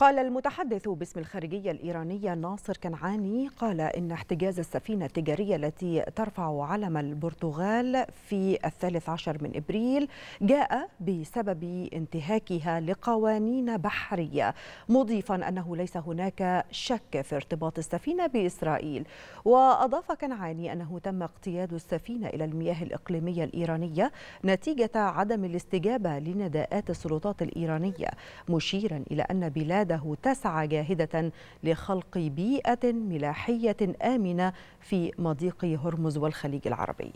قال المتحدث باسم الخارجية الإيرانية ناصر كنعاني قال إن احتجاز السفينة التجارية التي ترفع علم البرتغال في الثالث عشر من إبريل جاء بسبب انتهاكها لقوانين بحرية مضيفا أنه ليس هناك شك في ارتباط السفينة بإسرائيل وأضاف كنعاني أنه تم اقتياد السفينة إلى المياه الإقليمية الإيرانية نتيجة عدم الاستجابة لنداءات السلطات الإيرانية مشيرا إلى أن بلاد بلاده تسعى جاهدة لخلق بيئة ملاحية آمنة في مضيق هرمز والخليج العربي